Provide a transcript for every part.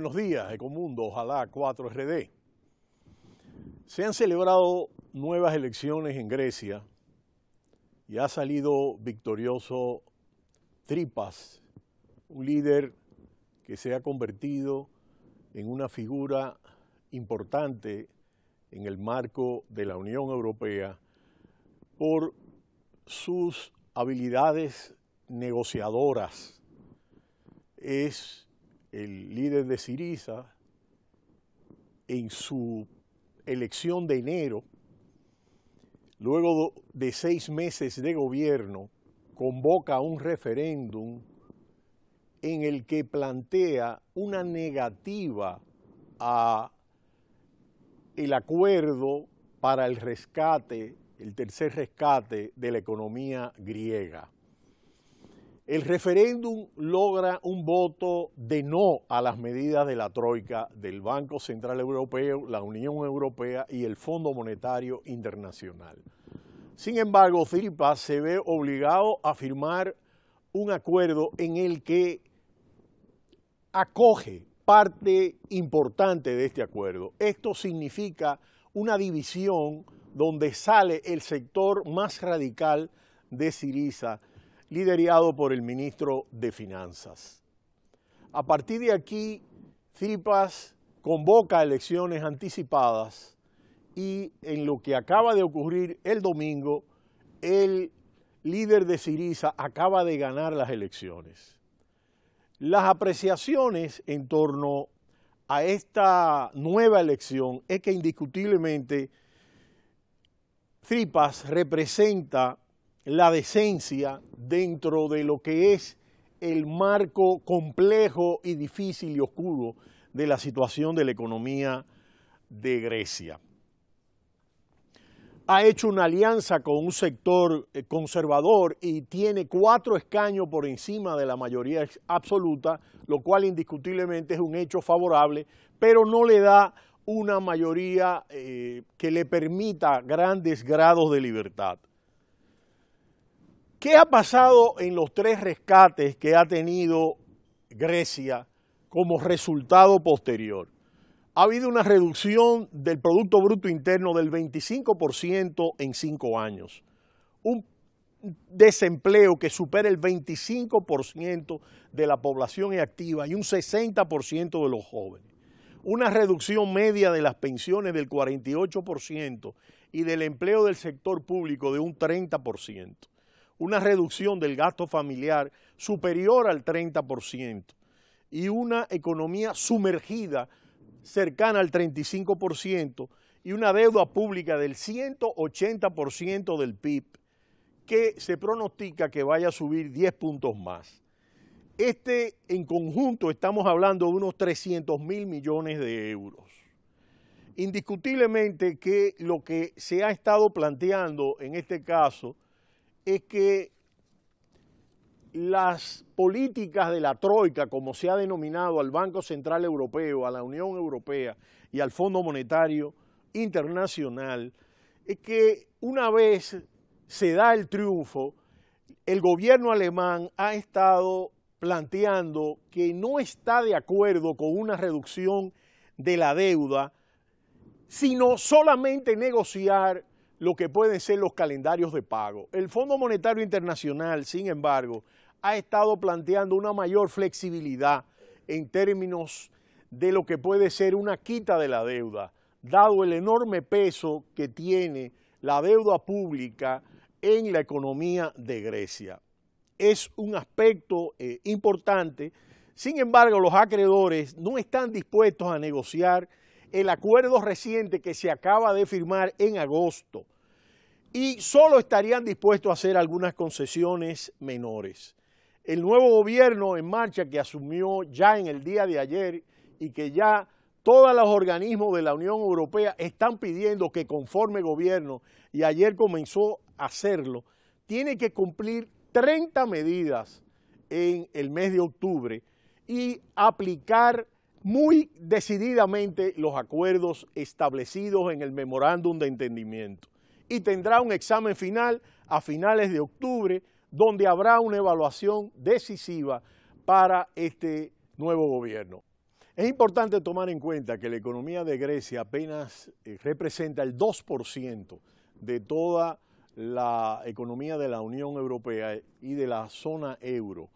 Buenos días, Ecomundo, ojalá 4RD. Se han celebrado nuevas elecciones en Grecia y ha salido victorioso Tripas, un líder que se ha convertido en una figura importante en el marco de la Unión Europea por sus habilidades negociadoras. Es el líder de Siriza, en su elección de enero, luego de seis meses de gobierno, convoca un referéndum en el que plantea una negativa a el acuerdo para el rescate, el tercer rescate de la economía griega. El referéndum logra un voto de no a las medidas de la Troika, del Banco Central Europeo, la Unión Europea y el Fondo Monetario Internacional. Sin embargo, Filipa se ve obligado a firmar un acuerdo en el que acoge parte importante de este acuerdo. Esto significa una división donde sale el sector más radical de Siriza liderado por el ministro de Finanzas. A partir de aquí, CIPAS convoca elecciones anticipadas y en lo que acaba de ocurrir el domingo, el líder de Siriza acaba de ganar las elecciones. Las apreciaciones en torno a esta nueva elección es que indiscutiblemente Tripas representa la decencia dentro de lo que es el marco complejo y difícil y oscuro de la situación de la economía de Grecia. Ha hecho una alianza con un sector eh, conservador y tiene cuatro escaños por encima de la mayoría absoluta, lo cual indiscutiblemente es un hecho favorable, pero no le da una mayoría eh, que le permita grandes grados de libertad. ¿Qué ha pasado en los tres rescates que ha tenido Grecia como resultado posterior? Ha habido una reducción del Producto Bruto Interno del 25% en cinco años, un desempleo que supera el 25% de la población activa y un 60% de los jóvenes, una reducción media de las pensiones del 48% y del empleo del sector público de un 30% una reducción del gasto familiar superior al 30% y una economía sumergida cercana al 35% y una deuda pública del 180% del PIB que se pronostica que vaya a subir 10 puntos más. Este, en conjunto, estamos hablando de unos 300 mil millones de euros. Indiscutiblemente que lo que se ha estado planteando en este caso es que las políticas de la Troika, como se ha denominado al Banco Central Europeo, a la Unión Europea y al Fondo Monetario Internacional, es que una vez se da el triunfo, el gobierno alemán ha estado planteando que no está de acuerdo con una reducción de la deuda, sino solamente negociar lo que pueden ser los calendarios de pago. El Fondo Monetario Internacional, sin embargo, ha estado planteando una mayor flexibilidad en términos de lo que puede ser una quita de la deuda, dado el enorme peso que tiene la deuda pública en la economía de Grecia. Es un aspecto eh, importante, sin embargo los acreedores no están dispuestos a negociar el acuerdo reciente que se acaba de firmar en agosto y solo estarían dispuestos a hacer algunas concesiones menores. El nuevo gobierno en marcha que asumió ya en el día de ayer y que ya todos los organismos de la Unión Europea están pidiendo que conforme gobierno, y ayer comenzó a hacerlo, tiene que cumplir 30 medidas en el mes de octubre y aplicar muy decididamente los acuerdos establecidos en el memorándum de entendimiento y tendrá un examen final a finales de octubre donde habrá una evaluación decisiva para este nuevo gobierno. Es importante tomar en cuenta que la economía de Grecia apenas eh, representa el 2% de toda la economía de la Unión Europea y de la zona euro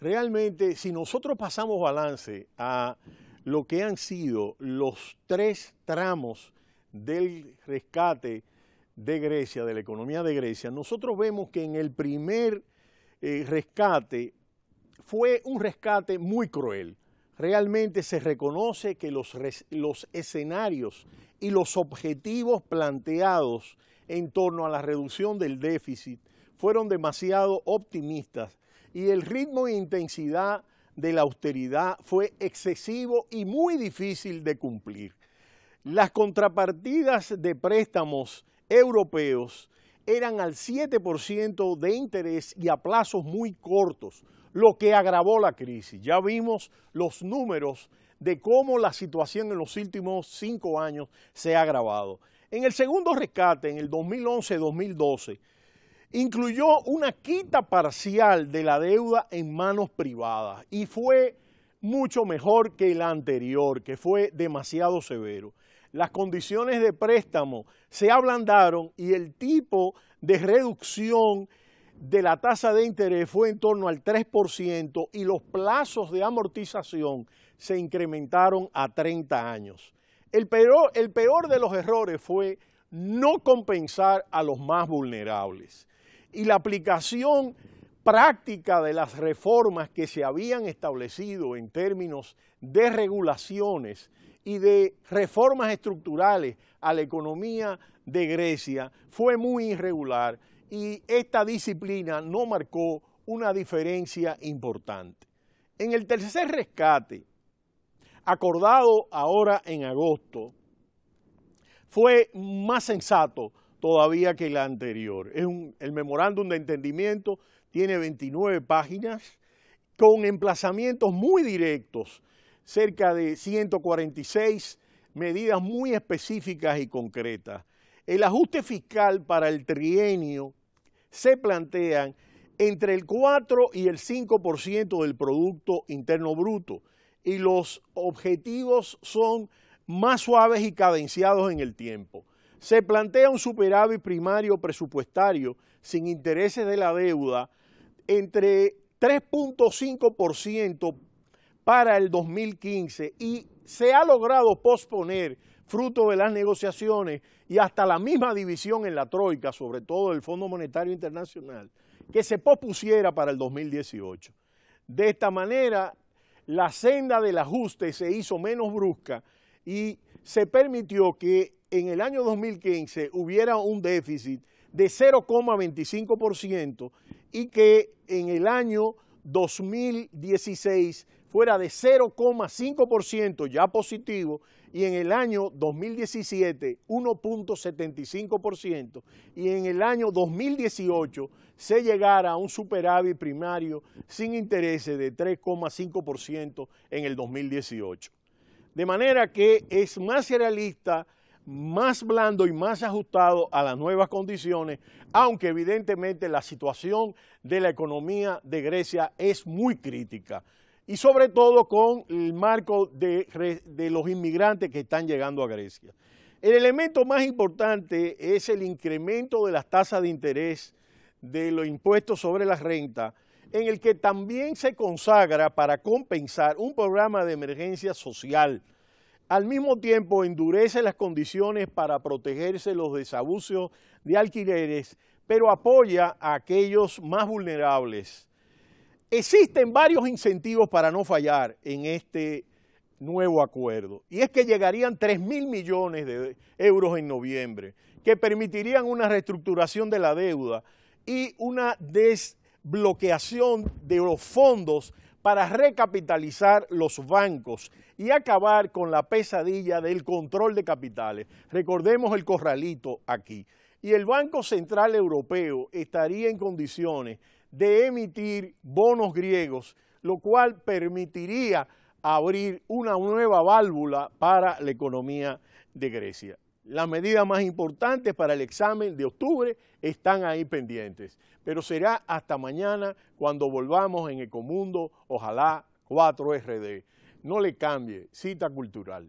realmente si nosotros pasamos balance a lo que han sido los tres tramos del rescate de Grecia, de la economía de Grecia, nosotros vemos que en el primer eh, rescate fue un rescate muy cruel. Realmente se reconoce que los escenarios y los objetivos planteados en torno a la reducción del déficit fueron demasiado optimistas y el ritmo e intensidad de la austeridad fue excesivo y muy difícil de cumplir. Las contrapartidas de préstamos europeos eran al 7% de interés y a plazos muy cortos, lo que agravó la crisis. Ya vimos los números de cómo la situación en los últimos cinco años se ha agravado. En el segundo rescate, en el 2011-2012, incluyó una quita parcial de la deuda en manos privadas y fue mucho mejor que la anterior, que fue demasiado severo. Las condiciones de préstamo se ablandaron y el tipo de reducción de la tasa de interés fue en torno al 3% y los plazos de amortización se incrementaron a 30 años. El peor, el peor de los errores fue no compensar a los más vulnerables y la aplicación práctica de las reformas que se habían establecido en términos de regulaciones y de reformas estructurales a la economía de Grecia fue muy irregular y esta disciplina no marcó una diferencia importante. En el tercer rescate, acordado ahora en agosto, fue más sensato todavía que la anterior. Es un, el memorándum de entendimiento tiene 29 páginas con emplazamientos muy directos, cerca de 146 medidas muy específicas y concretas. El ajuste fiscal para el trienio se plantean entre el 4 y el 5% del Producto Interno Bruto y los objetivos son más suaves y cadenciados en el tiempo. Se plantea un superávit primario presupuestario sin intereses de la deuda entre 3.5% para el 2015 y se ha logrado posponer fruto de las negociaciones y hasta la misma división en la troika, sobre todo el Fondo Monetario Internacional, que se pospusiera para el 2018. De esta manera, la senda del ajuste se hizo menos brusca y se permitió que en el año 2015 hubiera un déficit de 0,25% y que en el año 2016 fuera de 0,5% ya positivo y en el año 2017 1.75% y en el año 2018 se llegara a un superávit primario sin intereses de 3,5% en el 2018. De manera que es más realista más blando y más ajustado a las nuevas condiciones, aunque evidentemente la situación de la economía de Grecia es muy crítica y sobre todo con el marco de, los inmigrantes que están llegando a Grecia. El elemento más importante es el incremento de las tasas de interés de los impuestos sobre la renta, en el que también se consagra para compensar un programa de emergencia social al mismo tiempo, endurece las condiciones para protegerse los desabusos de alquileres, pero apoya a aquellos más vulnerables. Existen varios incentivos para no fallar en este nuevo acuerdo. Y es que llegarían 3 mil millones de euros en noviembre, que permitirían una reestructuración de la deuda y una desbloqueación de los fondos para recapitalizar los bancos y acabar con la pesadilla del control de capitales. Recordemos el corralito aquí. Y el Banco Central Europeo estaría en condiciones de emitir bonos griegos, lo cual permitiría abrir una nueva válvula para la economía de Grecia. Las medidas más importantes para el examen de octubre están ahí pendientes, pero será hasta mañana cuando volvamos en Ecomundo, ojalá 4RD. No le cambie, cita cultural.